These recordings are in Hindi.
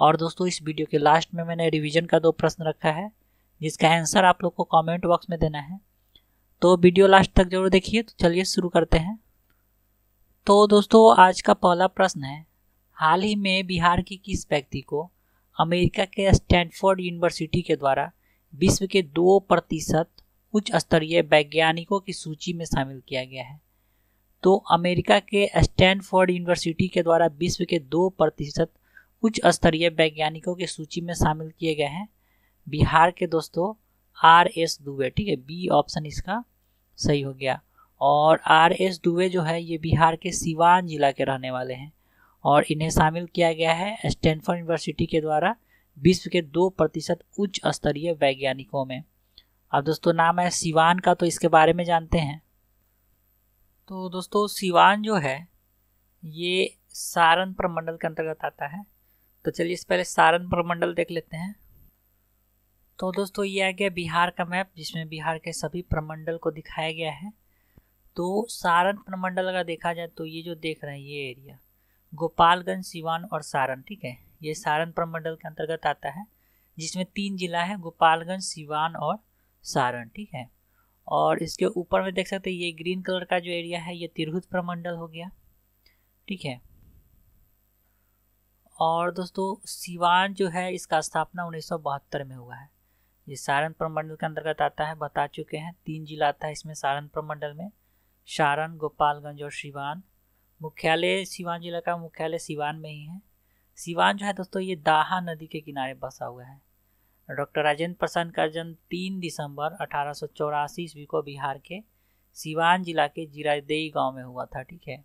और दोस्तों इस वीडियो के लास्ट में मैंने रिवीजन का दो प्रश्न रखा है जिसका आंसर आप लोग को कमेंट बॉक्स में देना है तो वीडियो लास्ट तक जरूर देखिए तो चलिए शुरू करते हैं तो दोस्तों आज का पहला प्रश्न है हाल ही में बिहार की किस व्यक्ति को अमेरिका के स्टैनफोर्ड यूनिवर्सिटी के द्वारा विश्व के दो प्रतिशत उच्च स्तरीय वैज्ञानिकों की सूची में शामिल किया गया है तो अमेरिका के स्टैनफोर्ड यूनिवर्सिटी के द्वारा विश्व के दो प्रतिशत उच्च स्तरीय वैज्ञानिकों की सूची में शामिल किए गए हैं बिहार के दोस्तों आर एस दुबे ठीक है बी ऑप्शन इसका सही हो गया और आर एस दुबे जो है ये बिहार के सिवान जिला के रहने वाले हैं और इन्हें शामिल किया गया है स्टैनफोर्ड यूनिवर्सिटी के द्वारा विश्व के दो प्रतिशत उच्च स्तरीय वैज्ञानिकों में अब दोस्तों नाम है सिवान का तो इसके बारे में जानते हैं तो दोस्तों सिवान जो है ये सारण प्रमंडल के अंतर्गत आता है तो चलिए इससे पहले सारण मंडल देख लेते हैं तो दोस्तों ये आ गया बिहार का मैप जिसमें बिहार के सभी प्रमंडल को दिखाया गया है तो सारण प्रमंडल अगर देखा जाए तो ये जो देख रहे हैं ये एरिया गोपालगंज सिवान और सारण ठीक है ये सारण प्रमंडल के अंतर्गत आता है जिसमें तीन जिला है गोपालगंज सिवान और सारण ठीक है और इसके ऊपर में देख सकते हैं ये ग्रीन कलर का जो एरिया है ये तिरहुत प्रमंडल हो गया ठीक है और दोस्तों सिवान जो है इसका स्थापना उन्नीस में हुआ है ये सारण प्रमंडल के अंतर्गत आता है बता चुके हैं तीन जिला आता है इसमें सारण प्रमंडल में सारण गोपालगंज और सिवान मुख्यालय सिवान जिला का मुख्यालय सिवान में ही है सिवान जो है दोस्तों ये दाहा नदी के किनारे बसा हुआ है डॉक्टर राजेंद्र प्रसाद का जन्म तीन दिसंबर अठारह ईस्वी को बिहार के सिवान जिला के जीरादेई गांव में हुआ था ठीक है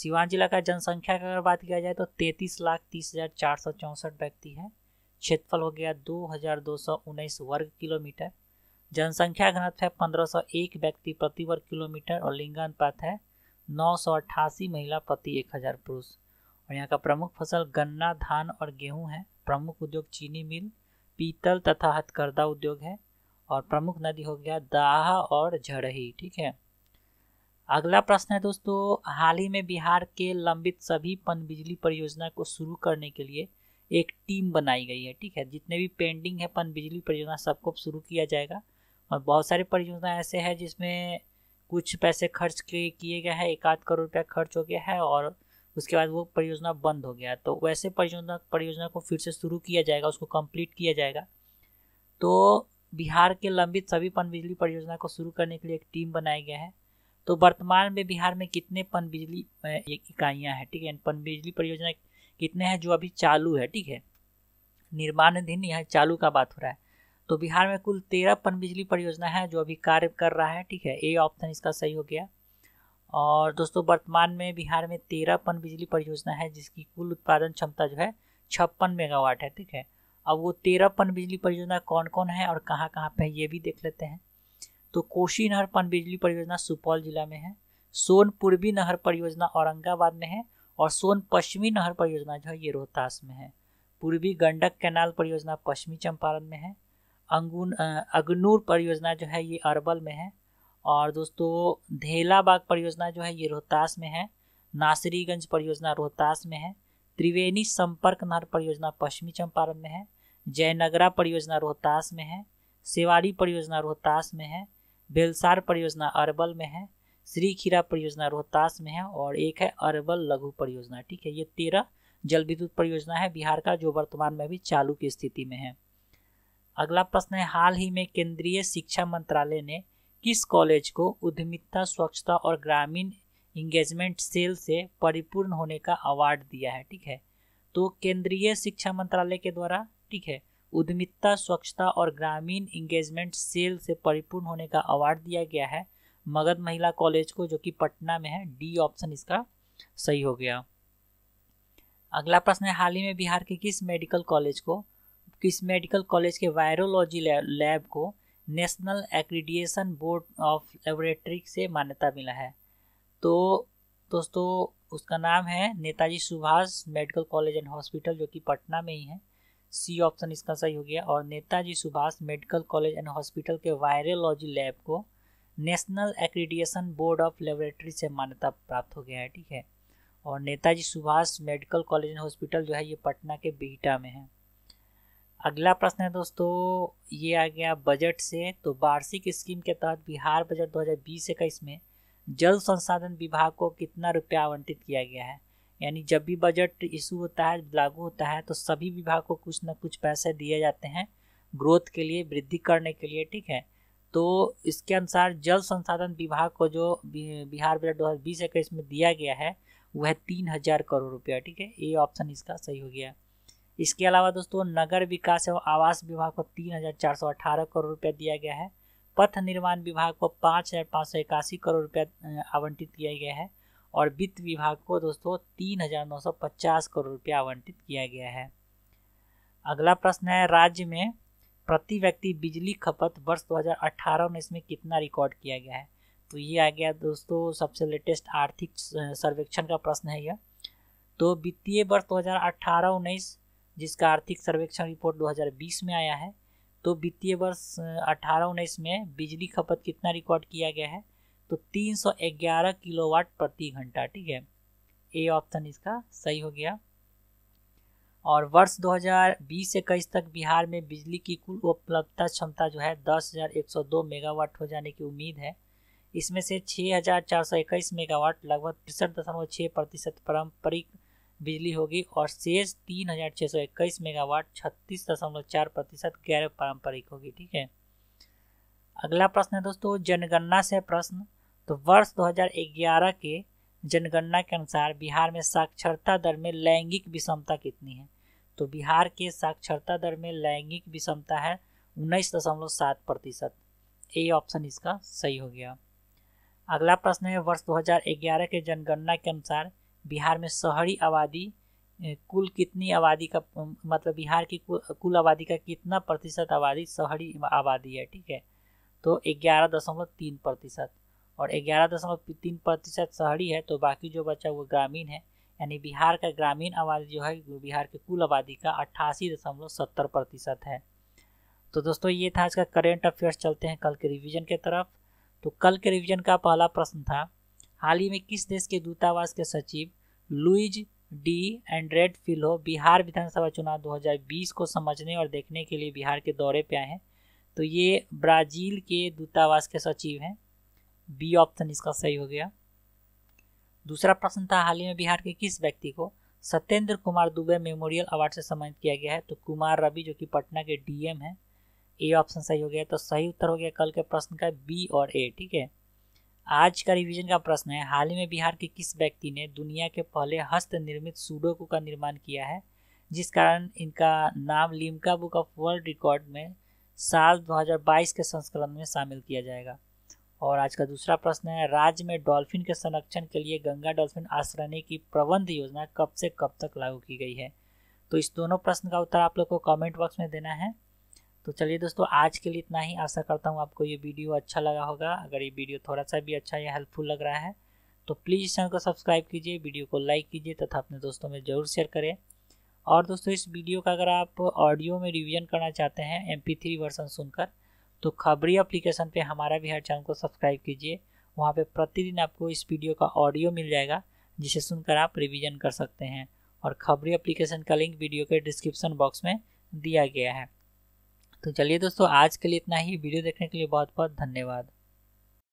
सीवान जिला का जनसंख्या की अगर बात किया जाए तो तैतीस लाख तीस हज़ार चार सौ चौंसठ व्यक्ति है क्षेत्रफल हो गया दो हज़ार दो सौ उन्नीस वर्ग किलोमीटर जनसंख्या घनत्व है पंद्रह सौ एक व्यक्ति प्रति वर्ग किलोमीटर और लिंगानुपात है नौ सौ अट्ठासी महिला प्रति एक हज़ार पुरुष और यहाँ का प्रमुख फसल गन्ना धान और गेहूँ है प्रमुख उद्योग चीनी मिल पीतल तथा हथकरदा उद्योग है और प्रमुख नदी हो गया दाह और झड़ही ठीक है अगला प्रश्न है दोस्तों हाल ही में बिहार के लंबित सभी पनबिजली परियोजना को शुरू करने के लिए एक टीम बनाई गई है ठीक है जितने भी पेंडिंग है पनबिजली परियोजना सबको शुरू किया जाएगा और बहुत सारे परियोजना ऐसे है जिसमें कुछ पैसे खर्च किए गए हैं एक आध करोड़ रुपया खर्च हो गया है और उसके बाद वो परियोजना बंद हो गया तो वैसे परियोजना परियोजना को फिर से शुरू किया जाएगा उसको कंप्लीट किया जाएगा तो बिहार के लंबित सभी पनबिजली परियोजना को शुरू करने के लिए एक टीम बनाया गया है तो वर्तमान में बिहार में कितने पन बिजली इकाइयाँ हैं ठीक है पन बिजली परियोजना कितने हैं जो अभी चालू है ठीक है निर्माणाधीन यहाँ चालू का बात हो रहा है तो बिहार में कुल तेरह पन बिजली परियोजना है जो अभी कार्य कर रहा है ठीक है ए ऑप्शन इसका सही हो गया और दोस्तों वर्तमान में बिहार में तेरह पन बिजली परियोजना है जिसकी कुल उत्पादन क्षमता जो है छप्पन मेगावाट है ठीक है अब वो तेरह पन बिजली परियोजना कौन कौन है और कहाँ कहाँ पे ये भी देख लेते हैं तो कोशी नहर पन बिजली परियोजना सुपौल जिला में है सोन पूर्वी नहर परियोजना औरंगाबाद में है और सोन पश्चिमी नहर परियोजना जो है ये रोहतास में है पूर्वी गंडक कैनाल परियोजना पश्चिमी चंपारण में है अंगून अगनूर परियोजना जो है ये अरबल में है और दोस्तों धेला बाग परियोजना जो है ये रोहतास में है नासरीगंज परियोजना रोहतास में है त्रिवेणी संपर्क नहर परियोजना पश्चिमी चंपारण में है जयनगरा परियोजना रोहतास में है सेवाड़ी परियोजना रोहतास में है बेलसार परियोजना अरबल में है श्री खीरा परियोजना रोहतास में है और एक है अरबल लघु परियोजना ठीक है ये तेरह जल विद्युत परियोजना है बिहार का जो वर्तमान में भी चालू की स्थिति में है अगला प्रश्न है हाल ही में केंद्रीय शिक्षा मंत्रालय ने किस कॉलेज को उद्यमिता स्वच्छता और ग्रामीण इंगेजमेंट सेल से परिपूर्ण होने का अवार्ड दिया है ठीक है तो केंद्रीय शिक्षा मंत्रालय के द्वारा ठीक है उद्यमिता स्वच्छता और ग्रामीण इंगेजमेंट सेल से परिपूर्ण होने का अवार्ड दिया गया है मगध महिला कॉलेज को जो कि पटना में है डी ऑप्शन इसका सही हो गया अगला प्रश्न है हाल ही में बिहार के किस मेडिकल कॉलेज को किस मेडिकल कॉलेज के वायरोलॉजी लैब को national accreditation board of laboratory से मान्यता मिला है तो दोस्तों उसका नाम है Netaji Subhash medical college and hospital जो कि पटना में ही है सी ऑप्शन इसका सही हो गया और Netaji Subhash medical college and hospital के वायरोलॉजी लैब को national accreditation board of laboratory से मान्यता प्राप्त हो गया है ठीक है और Netaji Subhash medical college and hospital जो है ये पटना के बिहटा में है अगला प्रश्न है दोस्तों ये आ गया बजट से तो वार्षिक स्कीम के तहत बिहार बजट बीस इक्कीस में जल संसाधन विभाग को कितना रुपया आवंटित किया गया है यानी जब भी बजट इशू होता है लागू होता है तो सभी विभाग को कुछ ना कुछ पैसे दिए जाते हैं ग्रोथ के लिए वृद्धि करने के लिए ठीक है तो इसके अनुसार जल संसाधन विभाग को जो बिहार बजट दो हज़ार बीस इक्कीस में दिया गया है वह तीन हज़ार करोड़ रुपया ठीक है ये ऑप्शन इसका सही हो गया इसके अलावा दोस्तों नगर विकास एवं आवास विभाग को तीन हज़ार चार सौ अठारह करोड़ रुपया दिया गया है पथ निर्माण विभाग को पाँच हज़ार पाँच सौ इक्यासी करोड़ रुपया आवंटित किया गया है और वित्त विभाग को दोस्तों तीन हजार नौ सौ पचास करोड़ रुपया आवंटित किया गया है अगला प्रश्न है राज्य में प्रति व्यक्ति बिजली खपत वर्ष 2018 में इसमें कितना रिकॉर्ड किया गया है तो ये आ गया दोस्तों सबसे लेटेस्ट आर्थिक सर्वेक्षण का प्रश्न है यह तो वित्तीय वर्ष 2018-19 जिसका आर्थिक सर्वेक्षण रिपोर्ट 2020 में आया है तो वित्तीय वर्ष 18-19 में बिजली खपत कितना रिकॉर्ड किया गया है तो 311 किलोवाट प्रति घंटा ठीक है ए ऑप्शन इसका सही हो गया और वर्ष 2020 बीस इक्कीस तक बिहार में बिजली की कुल उपलब्धता क्षमता जो है 10,102 मेगावाट हो जाने की उम्मीद है इसमें से 6,421 मेगावाट लगभग तिरसठ दशमलव छः प्रतिशत पारंपरिक बिजली होगी और शेष 3,621 मेगावाट छत्तीस दशमलव चार प्रतिशत गैर पारंपरिक होगी ठीक है अगला प्रश्न है दोस्तों जनगणना से प्रश्न तो वर्ष 2011 के जनगणना के अनुसार बिहार में साक्षरता दर में लैंगिक विषमता कितनी है तो बिहार के साक्षरता दर में लैंगिक विषमता है उन्नीस दशमलव सात प्रतिशत ए ऑप्शन इसका सही हो गया अगला प्रश्न है वर्ष 2011 के जनगणना के अनुसार बिहार में शहरी आबादी कुल कितनी आबादी का मतलब बिहार की कुल, कुल आबादी का कितना प्रतिशत आबादी शहरी आबादी है ठीक है तो ग्यारह दशमलव तीन प्रतिशत और ग्यारह दशमलव तीन प्रतिशत शहरी है तो बाकी जो बचा वो ग्रामीण है यानी बिहार का ग्रामीण आबादी जो है बिहार की कुल आबादी का अट्ठासी दशमलव सत्तर प्रतिशत है तो दोस्तों ये था आज का करेंट अफेयर्स चलते हैं कल के रिविजन के तरफ तो कल के रिविजन का पहला प्रश्न था हाल ही में किस देश के दूतावास के सचिव लुइज डी एंड्रेड फिलो बिहार विधानसभा चुनाव 2020 को समझने और देखने के लिए बिहार के दौरे पे आए हैं तो ये ब्राज़ील के दूतावास के सचिव हैं बी ऑप्शन इसका सही हो गया दूसरा प्रश्न था हाल ही में बिहार के किस व्यक्ति को सत्येंद्र कुमार दुबे मेमोरियल अवार्ड से सम्मानित किया गया है तो कुमार रवि जो कि पटना के डीएम है ए ऑप्शन सही हो गया तो सही उत्तर हो गया कल के प्रश्न का बी और ए ठीक है आज का रिवीजन का प्रश्न है हाल ही में बिहार के किस व्यक्ति ने दुनिया के पहले हस्त निर्मित सूडोको का निर्माण किया है जिस कारण इनका नाम Limca book of world record में साल 2022 के संस्करण में शामिल किया जाएगा और आज का दूसरा प्रश्न है राज्य में डॉल्फिन के संरक्षण के लिए गंगा डॉल्फिन आश्रणी की प्रबंध योजना कब से कब तक लागू की गई है तो इस दोनों प्रश्न का उत्तर आप लोग को कमेंट बॉक्स में देना है तो चलिए दोस्तों आज के लिए इतना ही आशा करता हूँ आपको ये वीडियो अच्छा लगा होगा अगर ये वीडियो थोड़ा सा भी अच्छा या हेल्पफुल लग रहा है तो प्लीज़ चैनल को सब्सक्राइब कीजिए वीडियो को लाइक कीजिए तथा अपने दोस्तों में ज़रूर शेयर करें और दोस्तों इस वीडियो का अगर आप ऑडियो में रिवीजन करना चाहते हैं एम पी थ्री वर्सन सुनकर तो खबरी एप्लीकेशन पे हमारा बिहार चैनल को सब्सक्राइब कीजिए वहाँ पे प्रतिदिन आपको इस वीडियो का ऑडियो मिल जाएगा जिसे सुनकर आप रिवीजन कर सकते हैं और खबरी एप्लीकेशन का लिंक वीडियो के डिस्क्रिप्शन बॉक्स में दिया गया है तो चलिए दोस्तों आज के लिए इतना ही वीडियो देखने के लिए बहुत बहुत धन्यवाद